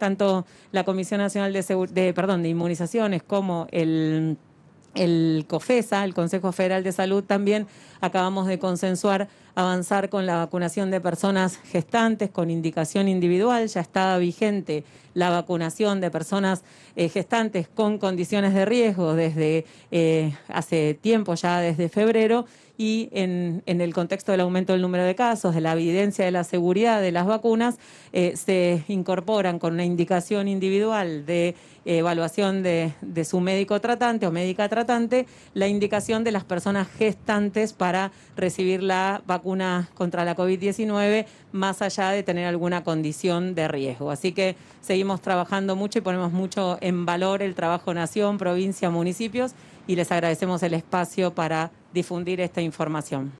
tanto la Comisión Nacional de, de, Inmunizaciones como el COFESA, el Consejo Federal de Salud, también acabamos de consensuar avanzar con la vacunación de personas gestantes con indicación individual. Ya estaba vigente la vacunación de personas eh, gestantes con condiciones de riesgo desde eh, hace tiempo, ya desde febrero y en, el contexto del aumento del número de casos, de la evidencia de la seguridad de las vacunas, eh, se incorporan con una indicación individual de evaluación de, de, su médico tratante o médica tratante, la indicación de las personas gestantes para recibir la vacuna contra la COVID-19, más allá de tener alguna condición de riesgo. Así que seguimos trabajando mucho y ponemos mucho en valor el trabajo nación, provincia, municipios y les agradecemos el espacio para difundir esta información.